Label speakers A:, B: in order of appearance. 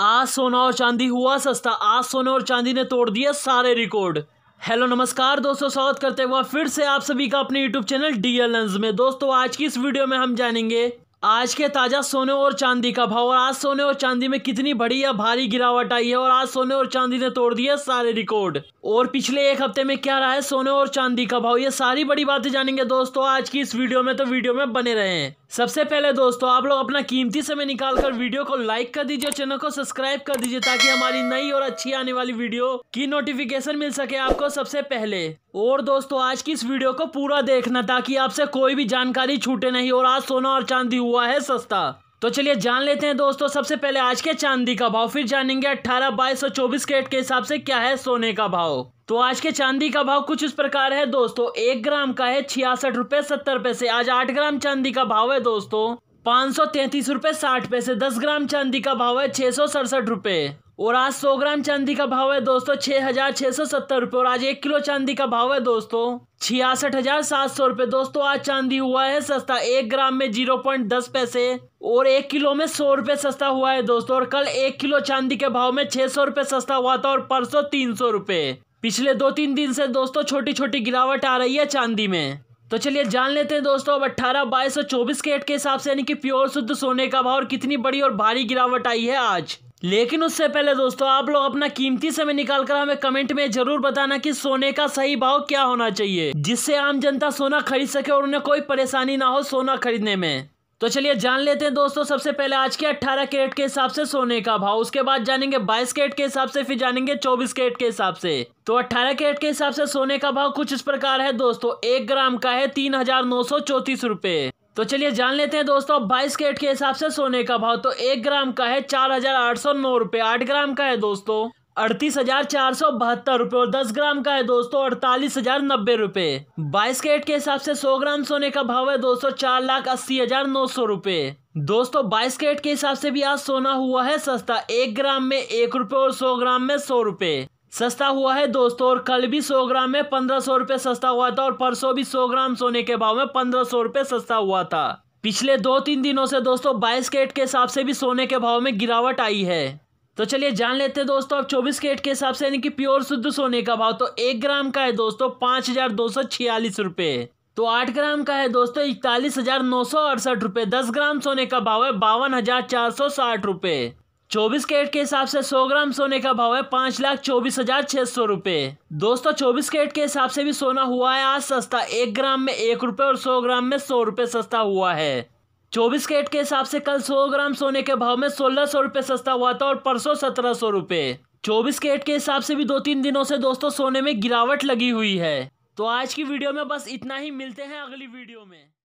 A: आज सोना और चांदी हुआ सस्ता आज सोना और चांदी ने तोड़ दिया सारे रिकॉर्ड हेलो नमस्कार दोस्तों स्वागत करते हुए फिर से आप सभी का अपने यूट्यूब चैनल डी में दोस्तों आज की इस वीडियो में हम जानेंगे आज के ताज़ा सोने और चांदी का भाव और आज सोने और चांदी में कितनी बड़ी या भारी गिरावट आई है और आज सोने और चांदी ने तोड़ दिया सारे रिकॉर्ड और पिछले एक हफ्ते में क्या रहा है सोने और चांदी का भाव ये सारी बड़ी बातें जानेंगे दोस्तों आज की इस वीडियो में तो वीडियो में बने हैं सबसे पहले दोस्तों आप लोग अपना कीमती समय निकाल कर वीडियो को लाइक कर दीजिए चैनल को सब्सक्राइब कर दीजिए ताकि हमारी नई और अच्छी आने वाली वीडियो की नोटिफिकेशन मिल सके आपको सबसे पहले और दोस्तों आज की इस वीडियो को पूरा देखना ताकि आपसे कोई भी जानकारी छूटे नहीं और आज सोना और चांदी हुआ है सस्ता तो चलिए जान लेते हैं दोस्तों सबसे पहले आज के चांदी का भाव फिर जानेंगे 18 बाईस और चौबीस कैरेट के हिसाब से क्या है सोने का भाव तो आज के चांदी का भाव कुछ इस प्रकार है दोस्तों एक ग्राम का है छियासठ रुपए सत्तर पैसे आज आठ ग्राम चांदी का भाव है दोस्तों पाँच सौ तैंतीस रुपए साठ पैसे दस ग्राम चांदी का भाव है छह सौ सड़सठ रुपए और आज सौ ग्राम चांदी का भाव है दोस्तों छह हजार छह सौ सत्तर रूपए और आज एक किलो चांदी का भाव है दोस्तों छियासठ हजार सात सौ रुपये दोस्तों आज चांदी हुआ है सस्ता एक ग्राम में जीरो पॉइंट दस पैसे और एक किलो में सौ रूपए सस्ता हुआ है दोस्तों और कल एक किलो चांदी के भाव में छह सौ रुपये सस्ता हुआ था और परसों तीन सौ रुपये पिछले दो तीन दिन से दोस्तों छोटी छोटी गिरावट आ रही है चांदी में तो चलिए जान लेते हैं दोस्तों अब 18, बाईस और चौबीस हेट के हिसाब से यानी कि प्योर शुद्ध सोने का भाव और कितनी बड़ी और भारी गिरावट आई है आज लेकिन उससे पहले दोस्तों आप लोग अपना कीमती समय निकाल कर हमें कमेंट में जरूर बताना कि सोने का सही भाव क्या होना चाहिए जिससे आम जनता सोना खरीद सके और उन्हें कोई परेशानी ना हो सोना खरीदने में तो चलिए जान लेते हैं दोस्तों सबसे पहले आज के 18 कैरेट के हिसाब से सोने का भाव उसके बाद जानेंगे 22 कैरेट के हिसाब से फिर जानेंगे 24 कैरेट के हिसाब से तो 18 कैरेट के हिसाब से सोने का भाव कुछ इस प्रकार है दोस्तों एक ग्राम का है तीन हजार नौ सौ चौतीस रूपए तो चलिए जान लेते हैं दोस्तों बाईस कैरेट के हिसाब से सोने का भाव तो एक ग्राम का है चार हजार आठ सौ नौ रुपए आठ ग्राम का है दोस्तों अड़तीस हजार चार सौ बहत्तर रुपए और दस ग्राम का है दोस्तों अड़तालीस हजार नब्बे रुपये बाईस कैरेट के हिसाब से सौ ग्राम सोने का भाव है दोस्तों चार लाख अस्सी हजार नौ सौ रुपए दोस्तों बाईस कैरेट के हिसाब से भी आज सोना हुआ है सस्ता एक ग्राम में एक रुपए और सौ ग्राम में सौ रुपए सस्ता हुआ है दोस्तों और कल भी 100 ग्राम में पंद्रह सौ रुपए सस्ता हुआ था और परसों भी 100 ग्राम सोने के भाव में पंद्रह सौ रुपए सस्ता हुआ था पिछले दो तीन दिनों से दोस्तों बाईस केट के हिसाब से भी सोने के भाव में गिरावट आई है तो चलिए जान लेते हैं दोस्तों अब 24 केट के हिसाब से यानी कि प्योर शुद्ध सोने का भाव तो एक ग्राम का है दोस्तों पाँच हजार दो सौ छियालीस रुपये तो आठ ग्राम का है दोस्तों इकतालीस हजार नौ सौ अड़सठ रुपये दस ग्राम सोने का भाव है बावन हजार चार सौ साठ रुपये चौबीस कैरेट के हिसाब से 100 ग्राम सोने का भाव है पांच लाख चौबीस हजार छह सौ रूपए दोस्तों चौबीस कैरेट के हिसाब से भी सोना हुआ है आज सस्ता एक ग्राम में एक रुपए और सौ ग्राम में सौ रुपए सस्ता हुआ है चौबीस कैरेट के हिसाब से कल सौ ग्राम सोने के भाव में सोलह सौ रूपए सस्ता हुआ था और परसों सत्रह सौ रूपए चौबीस कैरेट के हिसाब से भी दो तीन दिनों से दोस्तों सोने में गिरावट लगी हुई है तो आज की वीडियो में बस इतना ही मिलते हैं अगली वीडियो में